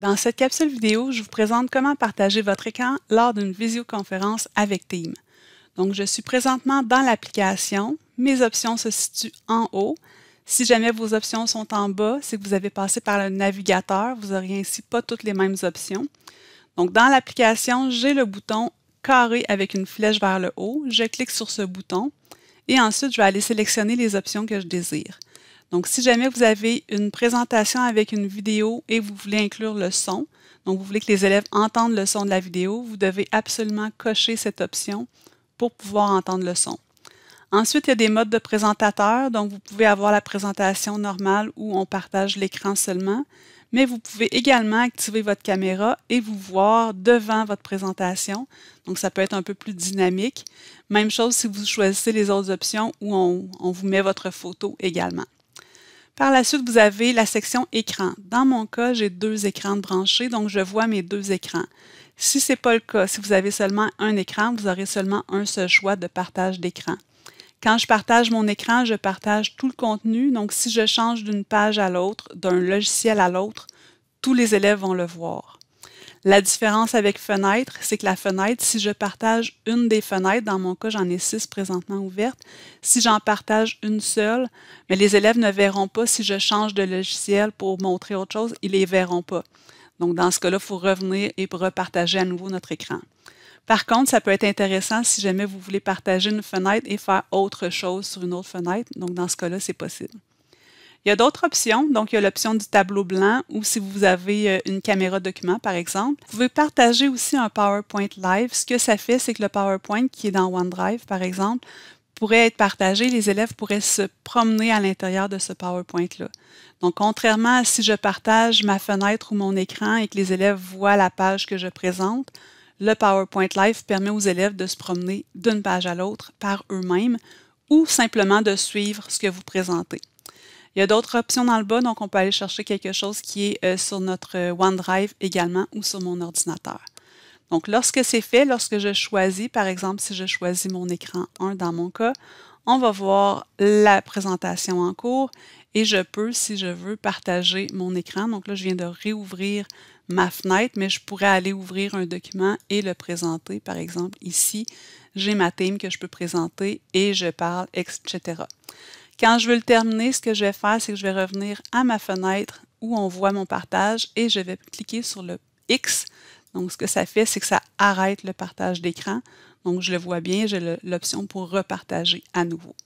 Dans cette capsule vidéo, je vous présente comment partager votre écran lors d'une visioconférence avec Team. Donc, je suis présentement dans l'application. Mes options se situent en haut. Si jamais vos options sont en bas, c'est que vous avez passé par le navigateur. Vous auriez ainsi pas toutes les mêmes options. Donc, dans l'application, j'ai le bouton carré avec une flèche vers le haut. Je clique sur ce bouton et ensuite, je vais aller sélectionner les options que je désire. Donc, si jamais vous avez une présentation avec une vidéo et vous voulez inclure le son, donc vous voulez que les élèves entendent le son de la vidéo, vous devez absolument cocher cette option pour pouvoir entendre le son. Ensuite, il y a des modes de présentateur. Donc, vous pouvez avoir la présentation normale où on partage l'écran seulement, mais vous pouvez également activer votre caméra et vous voir devant votre présentation. Donc, ça peut être un peu plus dynamique. Même chose si vous choisissez les autres options où on, vous met votre photo également. Par la suite, vous avez la section écran. Dans mon cas, j'ai deux écrans branchés, donc je vois mes deux écrans. Si ce n'est pas le cas, si vous avez seulement un écran, vous aurez seulement un seul choix de partage d'écran. Quand je partage mon écran, je partage tout le contenu, donc si je change d'une page à l'autre, d'un logiciel à l'autre, tous les élèves vont le voir. La différence avec fenêtre, c'est que la fenêtre, si je partage une des fenêtres, dans mon cas, j'en ai six présentement ouvertes, si j'en partage une seule, mais les élèves ne verront pas si je change de logiciel pour montrer autre chose, ils ne les verront pas. Donc, dans ce cas-là, il faut revenir et repartager à nouveau notre écran. Par contre, ça peut être intéressant si jamais vous voulez partager une fenêtre et faire autre chose sur une autre fenêtre. Donc, dans ce cas-là, c'est possible. Il y a d'autres options. Donc, il y a l'option du tableau blanc ou si vous avez euh, une caméra document, par exemple. Vous pouvez partager aussi un PowerPoint live. Ce que ça fait, c'est que le PowerPoint qui est dans OneDrive, par exemple, pourrait être partagé, les élèves pourraient se promener à l'intérieur de ce PowerPoint-là. Donc, contrairement à si je partage ma fenêtre ou mon écran et que les élèves voient la page que je présente, le PowerPoint Live permet aux élèves de se promener d'une page à l'autre par eux-mêmes ou simplement de suivre ce que vous présentez. Il y a d'autres options dans le bas, donc on peut aller chercher quelque chose qui est euh, sur notre euh, OneDrive également ou sur mon ordinateur. Donc, lorsque c'est fait, lorsque je choisis, par exemple, si je choisis mon écran 1 dans mon cas, on va voir la présentation en cours et je peux, si je veux, partager mon écran. Donc là, je viens de réouvrir ma fenêtre, mais je pourrais aller ouvrir un document et le présenter. Par exemple, ici, j'ai ma thème que je peux présenter et je parle, etc. Quand je veux le terminer, ce que je vais faire, c'est que je vais revenir à ma fenêtre où on voit mon partage et je vais cliquer sur le X. Donc, ce que ça fait, c'est que ça arrête le partage d'écran. Donc, je le vois bien, j'ai l'option pour repartager à nouveau.